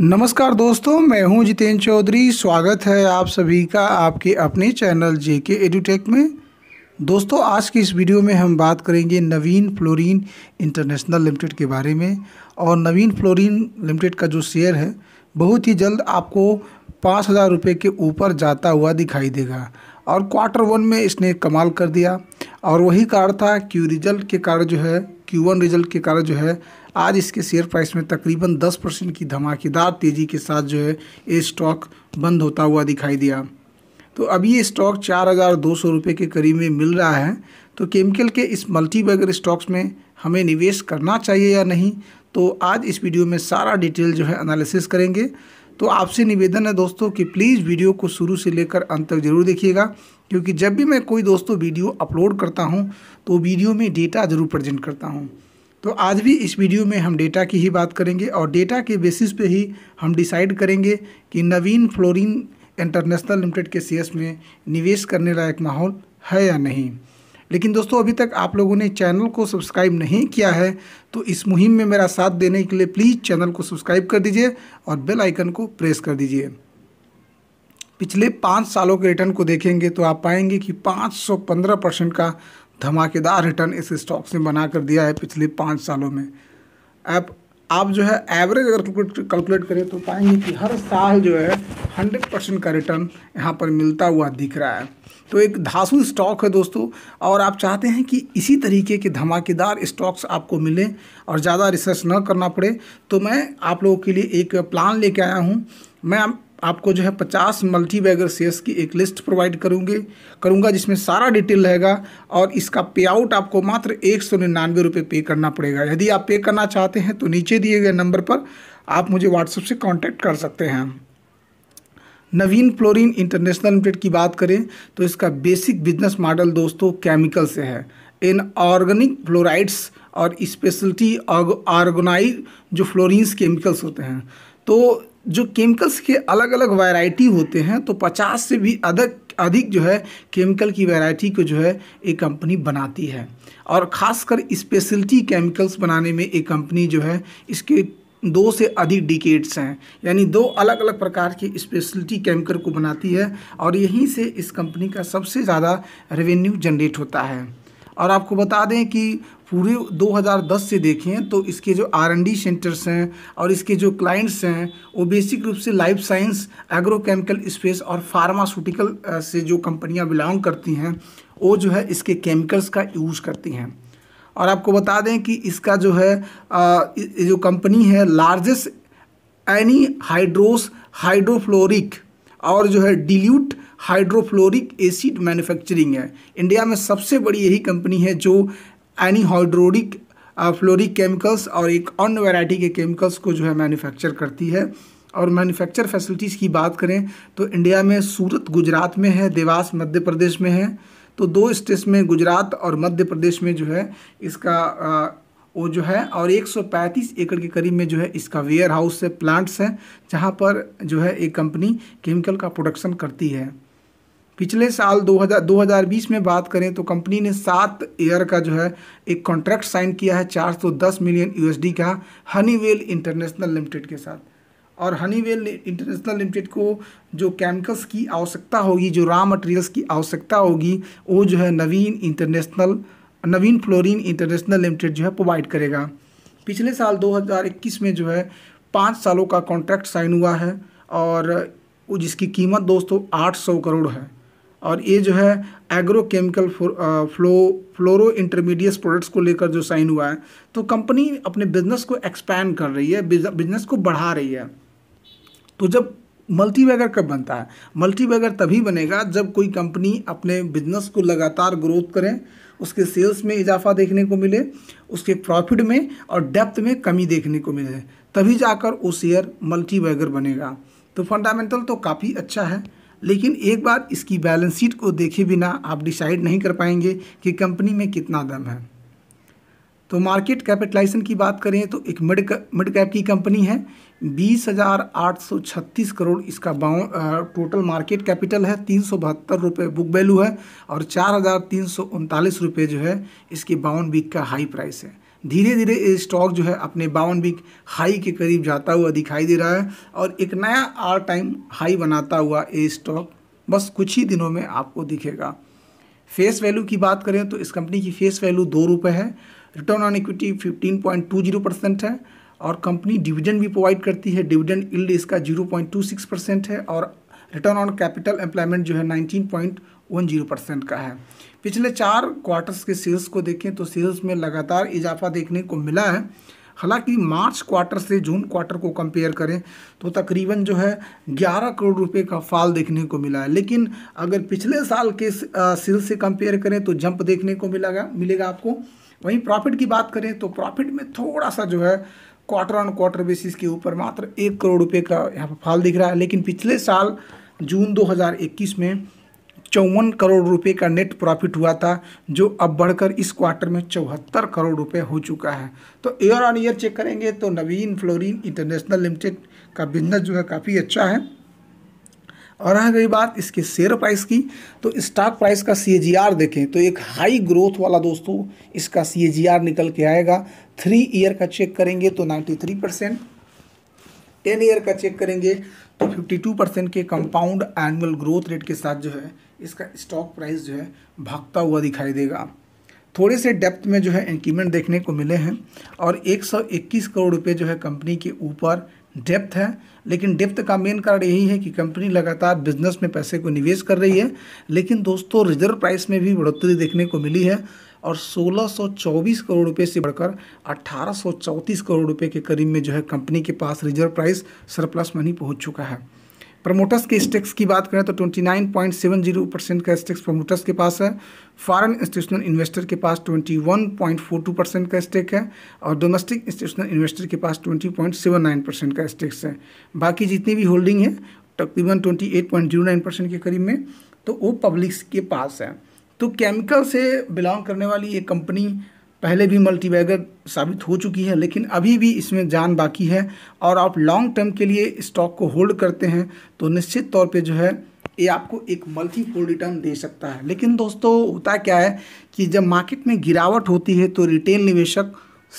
नमस्कार दोस्तों मैं हूं जितेंद्र चौधरी स्वागत है आप सभी का आपके अपने चैनल जे के एडुटेक में दोस्तों आज की इस वीडियो में हम बात करेंगे नवीन फ्लोरीन इंटरनेशनल लिमिटेड के बारे में और नवीन फ्लोरीन लिमिटेड का जो शेयर है बहुत ही जल्द आपको पाँच हज़ार रुपये के ऊपर जाता हुआ दिखाई देगा और क्वार्टर वन में इसने कमाल कर दिया और वही कारण था कि रिजल्ट के कारण जो है क्यू रिजल्ट के कारण जो है आज इसके शेयर प्राइस में तकरीबन 10 परसेंट की धमाकेदार तेज़ी के साथ जो है ये स्टॉक बंद होता हुआ दिखाई दिया तो अभी ये स्टॉक चार हज़ार दो सौ रुपये के करीब में मिल रहा है तो केमिकल के इस मल्टीबैगर स्टॉक्स में हमें निवेश करना चाहिए या नहीं तो आज इस वीडियो में सारा डिटेल जो है एनालिसिस करेंगे तो आपसे निवेदन है दोस्तों कि प्लीज़ वीडियो को शुरू से लेकर अंत तक ज़रूर देखिएगा क्योंकि जब भी मैं कोई दोस्तों वीडियो अपलोड करता हूँ तो वीडियो में डेटा ज़रूर प्रजेंट करता हूँ तो आज भी इस वीडियो में हम डेटा की ही बात करेंगे और डेटा के बेसिस पे ही हम डिसाइड करेंगे कि नवीन फ्लोरिन इंटरनेशनल लिमिटेड के शेयर्स में निवेश करने लायक माहौल है या नहीं लेकिन दोस्तों अभी तक आप लोगों ने चैनल को सब्सक्राइब नहीं किया है तो इस मुहिम में मेरा साथ देने के लिए प्लीज़ चैनल को सब्सक्राइब कर दीजिए और बेल आइकन को प्रेस कर दीजिए पिछले पाँच सालों के रिटर्न को देखेंगे तो आप पाएंगे कि पाँच परसेंट का धमाकेदार रिटर्न इस स्टॉक ने बना कर दिया है पिछले पाँच सालों में आप आप जो है एवरेज अगर कैलकुलेट करें तो पाएंगे कि हर साल जो है हंड्रेड परसेंट का रिटर्न यहाँ पर मिलता हुआ दिख रहा है तो एक धासु स्टॉक है दोस्तों और आप चाहते हैं कि इसी तरीके के धमाकेदार स्टॉक्स आपको मिलें और ज़्यादा रिसर्च न करना पड़े तो मैं आप लोगों के लिए एक प्लान लेके आया हूँ मैं आपको जो है पचास मल्टीबैगर शेयर्स की एक लिस्ट प्रोवाइड करूँगी करूँगा जिसमें सारा डिटेल रहेगा और इसका पे आउट आपको मात्र एक सौ निन्यानवे रुपये पे करना पड़ेगा यदि आप पे करना चाहते हैं तो नीचे दिए गए नंबर पर आप मुझे व्हाट्सएप से कांटेक्ट कर सकते हैं नवीन फ्लोरिन इंटरनेशनल लिमिटेड की बात करें तो इसका बेसिक बिजनेस मॉडल दोस्तों केमिकल से है इन ऑर्गेनिक फ्लोराइड्स और स्पेशलिटी ऑर्गोनाइज जो फ्लोरिन केमिकल्स होते हैं तो जो केमिकल्स के अलग अलग वैरायटी होते हैं तो 50 से भी अधिक अधिक जो है केमिकल की वैरायटी को जो है एक कंपनी बनाती है और ख़ासकर स्पेशलिटी केमिकल्स बनाने में एक कंपनी जो है इसके दो से अधिक डिकेट्स हैं यानी दो अलग अलग प्रकार की स्पेशलिटी केमिकल को बनाती है और यहीं से इस कंपनी का सबसे ज़्यादा रेवेन्यू जनरेट होता है और आपको बता दें कि पूरे 2010 से देखें तो इसके जो आर एन डी सेंटर्स हैं और इसके जो क्लाइंट्स हैं वो बेसिक रूप से लाइफ साइंस एग्रोकेमिकल स्पेस और फार्मास्यूटिकल से जो कंपनियां बिलोंग करती हैं वो जो है इसके केमिकल्स का यूज़ करती हैं और आपको बता दें कि इसका जो है आ, जो कंपनी है लार्जेस्ट एनी हाइड्रोस हाइड्रोफ्लोरिक और जो है डिल्यूट हाइड्रोफ्लोरिक एसिड मैन्युफैक्चरिंग है इंडिया में सबसे बड़ी यही कंपनी है जो एनी हाइड्रोरिक फ्लोरिक केमिकल्स और एक अन्य वैरायटी के केमिकल्स को जो है मैन्युफैक्चर करती है और मैन्युफैक्चर फैसिलिटीज़ की बात करें तो इंडिया में सूरत गुजरात में है देवास मध्य प्रदेश में है तो दो स्टेट्स में गुजरात और मध्य प्रदेश में जो है इसका वो जो है और 135 एकड़ के करीब में जो है इसका वेयर हाउस है प्लांट्स हैं जहाँ पर जो है एक कंपनी केमिकल का प्रोडक्शन करती है पिछले साल 2000 2020 में बात करें तो कंपनी ने सात ईयर का जो है एक कॉन्ट्रैक्ट साइन किया है 410 मिलियन यूएसडी का हनीवेल इंटरनेशनल लिमिटेड के साथ और हनीवेल इंटरनेशनल लिमिटेड को जो केमिकल्स की आवश्यकता होगी जो रॉ मटेरियल्स की आवश्यकता होगी वो जो है Navin International Navin Fluorine International Limited जो है प्रोवाइड करेगा पिछले साल 2021 में जो है पाँच सालों का कॉन्ट्रैक्ट साइन हुआ है और जिसकी कीमत दोस्तों सौ करोड़ है और ये जो है agrochemical flow fluoro intermediate products को लेकर जो साइन हुआ है तो कंपनी अपने बिजनेस को एक्सपैंड कर रही है बिजनेस को बढ़ा रही है तो जब मल्टीबैगर कब बनता है मल्टीबैगर तभी बनेगा जब कोई कंपनी अपने बिजनेस को लगातार ग्रोथ करें उसके सेल्स में इजाफा देखने को मिले उसके प्रॉफिट में और डेप्थ में कमी देखने को मिले तभी जाकर वो शेयर मल्टीबैगर बनेगा तो फंडामेंटल तो काफ़ी अच्छा है लेकिन एक बार इसकी बैलेंस शीट को देखे बिना आप डिसाइड नहीं कर पाएंगे कि कंपनी में कितना दम है तो मार्केट कैपिटलाइजेशन की बात करें तो एक मिड मिड कैप की कंपनी है बीस हज़ार आठ सौ छत्तीस करोड़ इसका बाउं टोटल मार्केट कैपिटल है तीन सौ बहत्तर रुपये बुक वैल्यू है और चार हज़ार तीन सौ उनतालीस रुपये जो है इसकी बावन वीक का हाई प्राइस है धीरे धीरे ये स्टॉक जो है अपने बावन वीक हाई के करीब जाता हुआ दिखाई दे रहा है और एक नया आर टाइम हाई बनाता हुआ ये स्टॉक बस कुछ ही दिनों में आपको दिखेगा फेस वैल्यू की बात करें तो इस कंपनी की फेस वैल्यू दो रुपये है रिटर्न ऑन इक्विटी 15.20 परसेंट है और कंपनी डिविडेंड भी प्रोवाइड करती है डिविडेंड इल्ड इसका 0.26 परसेंट है और रिटर्न ऑन कैपिटल एम्प्लॉयमेंट जो है 19.10 परसेंट का है पिछले चार क्वार्टर्स के सेल्स को देखें तो सेल्स में लगातार इजाफा देखने को मिला है हालांकि मार्च क्वार्टर से जून क्वार्टर को कंपेयर करें तो तकरीबन जो है 11 करोड़ रुपए का फाल देखने को मिला है लेकिन अगर पिछले साल के सेल्स से कंपेयर करें तो जंप देखने को मिलेगा मिलेगा आपको वहीं प्रॉफिट की बात करें तो प्रॉफिट में थोड़ा सा जो है क्वार्टर ऑन क्वार्टर बेसिस के ऊपर मात्र एक करोड़ रुपये का यहाँ पर फाल दिख रहा है लेकिन पिछले साल जून 2021 में चौवन करोड़ रुपए का नेट प्रॉफिट हुआ था जो अब बढ़कर इस क्वार्टर में चौहत्तर करोड़ रुपए हो चुका है तो ईयर ऑन ईयर चेक करेंगे तो नवीन फ्लोरिन इंटरनेशनल लिमिटेड का बिजनेस जो है काफ़ी अच्छा है और रह गई बात इसके शेयर प्राइस की तो स्टॉक प्राइस का सी देखें तो एक हाई ग्रोथ वाला दोस्तों इसका सी निकल के आएगा थ्री ईयर का चेक करेंगे तो ninety three percent ten year का चेक करेंगे तो फिफ्टी टू परसेंट के कंपाउंड एनुअल ग्रोथ रेट के साथ जो है इसका स्टॉक प्राइस जो है भागता हुआ दिखाई देगा थोड़े से डेप्थ में जो है इंक्रीमेंट देखने को मिले हैं और एक करोड़ रुपये जो है कंपनी के ऊपर डेप्थ है लेकिन डेप्थ का मेन कारण यही है कि कंपनी लगातार बिजनेस में पैसे को निवेश कर रही है लेकिन दोस्तों रिजर्व प्राइस में भी बढ़ोतरी देखने को मिली है और 1624 करोड़ रुपए से बढ़कर 1834 करोड़ रुपए के करीब में जो है कंपनी के पास रिजर्व प्राइस सरप्लस मनी पहुंच चुका है प्रमोटर्स के स्टेक्स की बात करें तो 29.70 परसेंट का स्टेक्स प्रमोटर्स के पास है फॉरेन इंस्टीट्यूशनल इन्वेस्टर के पास 21.42 परसेंट का स्टेक है और डोमेस्टिक इंस्टीट्यूशनल इन्वेस्टर के पास 20.79 परसेंट का स्टेक्स है बाकी जितनी भी होल्डिंग है तकरीबन 28.09 परसेंट के करीब में तो वो पब्लिक्स के पास है तो केमिकल से बिलोंग करने वाली ये कंपनी पहले भी मल्टीबैगर साबित हो चुकी है लेकिन अभी भी इसमें जान बाकी है और आप लॉन्ग टर्म के लिए स्टॉक को होल्ड करते हैं तो निश्चित तौर पे जो है ये आपको एक मल्टीपोल रिटर्न दे सकता है लेकिन दोस्तों होता क्या है कि जब मार्केट में गिरावट होती है तो रिटेल निवेशक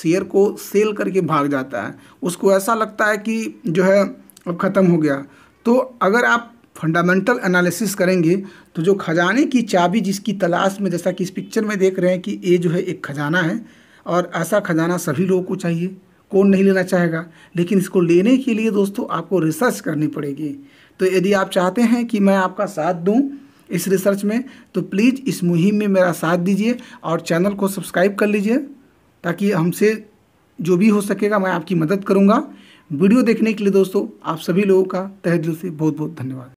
शेयर को सेल करके भाग जाता है उसको ऐसा लगता है कि जो है अब ख़त्म हो गया तो अगर आप फंडामेंटल एनालिसिस करेंगे तो जो खजाने की चाबी जिसकी तलाश में जैसा कि इस पिक्चर में देख रहे हैं कि ये जो है एक खजाना है और ऐसा खजाना सभी लोगों को चाहिए कौन नहीं लेना चाहेगा लेकिन इसको लेने के लिए दोस्तों आपको रिसर्च करनी पड़ेगी तो यदि आप चाहते हैं कि मैं आपका साथ दूँ इस रिसर्च में तो प्लीज़ इस मुहिम में मेरा साथ दीजिए और चैनल को सब्सक्राइब कर लीजिए ताकि हमसे जो भी हो सकेगा मैं आपकी मदद करूँगा वीडियो देखने के लिए दोस्तों आप सभी लोगों का तहे दिल से बहुत बहुत धन्यवाद